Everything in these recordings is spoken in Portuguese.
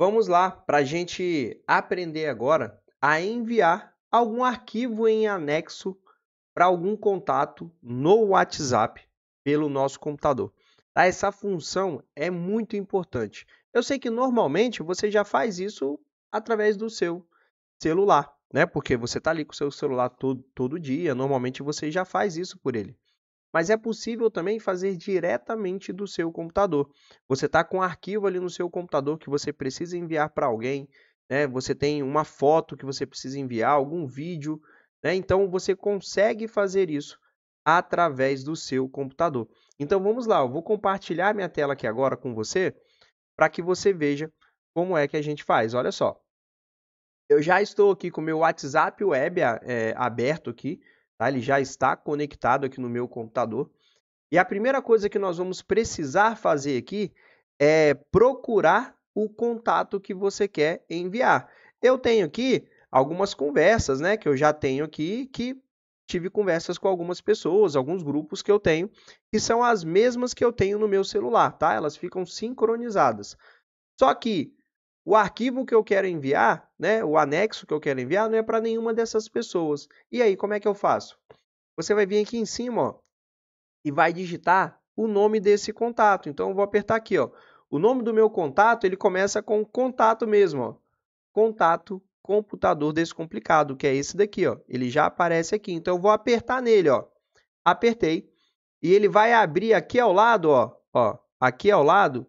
Vamos lá para a gente aprender agora a enviar algum arquivo em anexo para algum contato no WhatsApp pelo nosso computador. Tá? Essa função é muito importante. Eu sei que normalmente você já faz isso através do seu celular, né? Porque você está ali com o seu celular todo, todo dia, normalmente você já faz isso por ele mas é possível também fazer diretamente do seu computador. Você está com um arquivo ali no seu computador que você precisa enviar para alguém, né? você tem uma foto que você precisa enviar, algum vídeo, né? então você consegue fazer isso através do seu computador. Então vamos lá, eu vou compartilhar minha tela aqui agora com você para que você veja como é que a gente faz. Olha só. Eu já estou aqui com o meu WhatsApp web é, aberto aqui. Tá? Ele já está conectado aqui no meu computador. E a primeira coisa que nós vamos precisar fazer aqui é procurar o contato que você quer enviar. Eu tenho aqui algumas conversas, né, que eu já tenho aqui, que tive conversas com algumas pessoas, alguns grupos que eu tenho, que são as mesmas que eu tenho no meu celular, tá? Elas ficam sincronizadas. Só que o arquivo que eu quero enviar, né, o anexo que eu quero enviar, não é para nenhuma dessas pessoas. E aí, como é que eu faço? Você vai vir aqui em cima ó, e vai digitar o nome desse contato. Então, eu vou apertar aqui. Ó. O nome do meu contato ele começa com contato mesmo. Ó. Contato computador descomplicado, que é esse daqui. Ó. Ele já aparece aqui. Então, eu vou apertar nele. Ó. Apertei. E ele vai abrir aqui ao lado, ó, ó, aqui ao lado,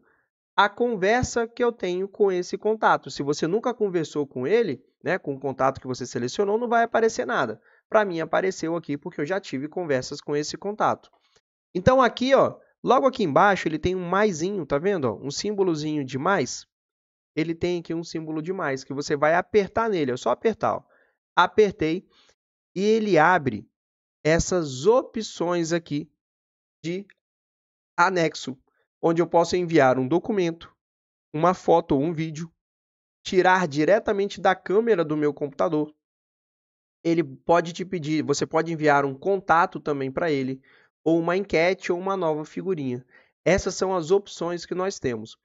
a conversa que eu tenho com esse contato. Se você nunca conversou com ele, né, com o contato que você selecionou, não vai aparecer nada. Para mim apareceu aqui porque eu já tive conversas com esse contato. Então aqui, ó, logo aqui embaixo ele tem um maisinho, tá vendo? Ó, um símbolozinho de mais. Ele tem aqui um símbolo de mais que você vai apertar nele. É só apertar. Ó. Apertei e ele abre essas opções aqui de anexo onde eu possa enviar um documento, uma foto ou um vídeo, tirar diretamente da câmera do meu computador. Ele pode te pedir, você pode enviar um contato também para ele, ou uma enquete ou uma nova figurinha. Essas são as opções que nós temos.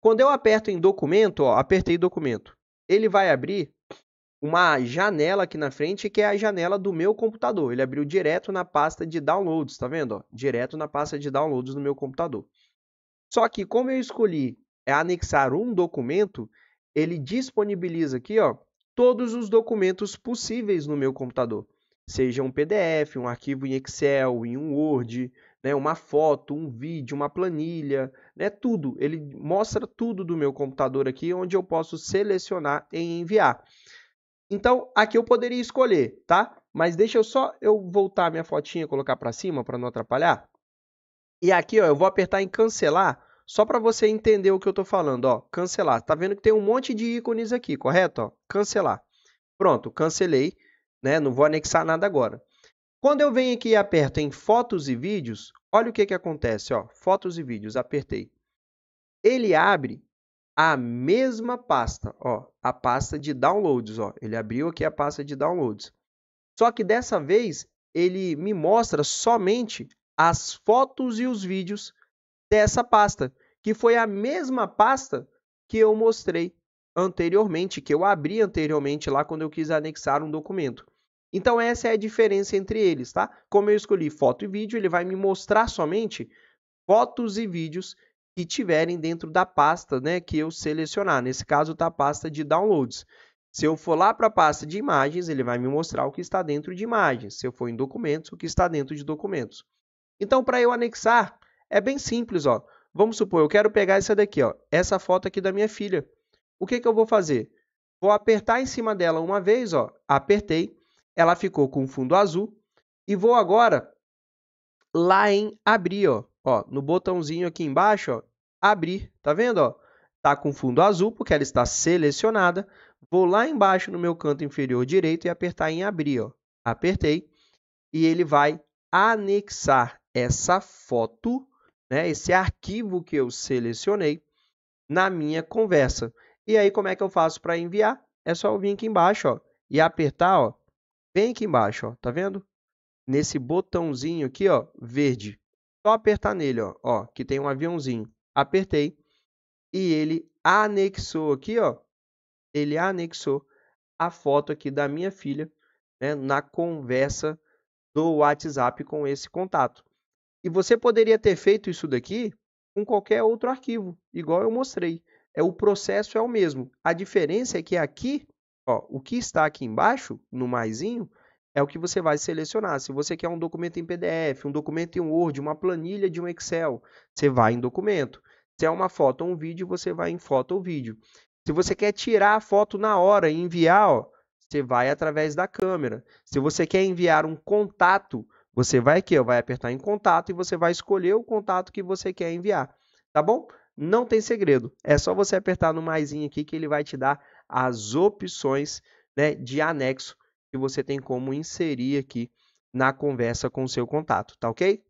Quando eu aperto em documento, ó, apertei documento, ele vai abrir uma janela aqui na frente que é a janela do meu computador. Ele abriu direto na pasta de downloads, tá vendo? Ó? Direto na pasta de downloads do meu computador. Só que como eu escolhi é anexar um documento, ele disponibiliza aqui, ó, todos os documentos possíveis no meu computador. Seja um PDF, um arquivo em Excel, em um Word, né, uma foto, um vídeo, uma planilha, né, tudo. Ele mostra tudo do meu computador aqui, onde eu posso selecionar e enviar. Então, aqui eu poderia escolher, tá? Mas deixa eu só eu voltar minha fotinha, colocar para cima para não atrapalhar. E aqui, ó, eu vou apertar em cancelar só para você entender o que eu estou falando, ó, cancelar. Tá vendo que tem um monte de ícones aqui, correto? Ó, cancelar. Pronto, cancelei, né? Não vou anexar nada agora. Quando eu venho aqui e aperto em fotos e vídeos, olha o que, que acontece, ó, fotos e vídeos, apertei. Ele abre a mesma pasta, ó, a pasta de downloads, ó. Ele abriu aqui a pasta de downloads. Só que dessa vez ele me mostra somente as fotos e os vídeos dessa pasta, que foi a mesma pasta que eu mostrei anteriormente, que eu abri anteriormente lá quando eu quis anexar um documento. Então essa é a diferença entre eles, tá? Como eu escolhi foto e vídeo, ele vai me mostrar somente fotos e vídeos que tiverem dentro da pasta, né, que eu selecionar. Nesse caso tá a pasta de downloads. Se eu for lá para a pasta de imagens, ele vai me mostrar o que está dentro de imagens. Se eu for em documentos, o que está dentro de documentos. Então, para eu anexar é bem simples, ó. Vamos supor, eu quero pegar essa daqui, ó, essa foto aqui da minha filha. O que, que eu vou fazer? Vou apertar em cima dela uma vez, ó, apertei, ela ficou com fundo azul, e vou agora lá em abrir, ó, ó no botãozinho aqui embaixo, ó, abrir, tá vendo, ó? Tá com fundo azul porque ela está selecionada. Vou lá embaixo no meu canto inferior direito e apertar em abrir, ó. Apertei e ele vai anexar essa foto né, esse arquivo que eu selecionei na minha conversa. E aí, como é que eu faço para enviar? É só eu vir aqui embaixo ó, e apertar, ó, bem aqui embaixo, ó, tá vendo? Nesse botãozinho aqui, ó, verde. Só apertar nele, ó, ó, que tem um aviãozinho. Apertei e ele anexou aqui, ó, ele anexou a foto aqui da minha filha né, na conversa do WhatsApp com esse contato. E você poderia ter feito isso daqui com qualquer outro arquivo, igual eu mostrei. É o processo é o mesmo. A diferença é que aqui, ó, o que está aqui embaixo, no maisinho, é o que você vai selecionar. Se você quer um documento em PDF, um documento em Word, uma planilha de um Excel, você vai em documento. Se é uma foto ou um vídeo, você vai em foto ou vídeo. Se você quer tirar a foto na hora e enviar, ó, você vai através da câmera. Se você quer enviar um contato você vai aqui, vai apertar em contato e você vai escolher o contato que você quer enviar, tá bom? Não tem segredo, é só você apertar no mais aqui que ele vai te dar as opções né, de anexo que você tem como inserir aqui na conversa com o seu contato, tá ok?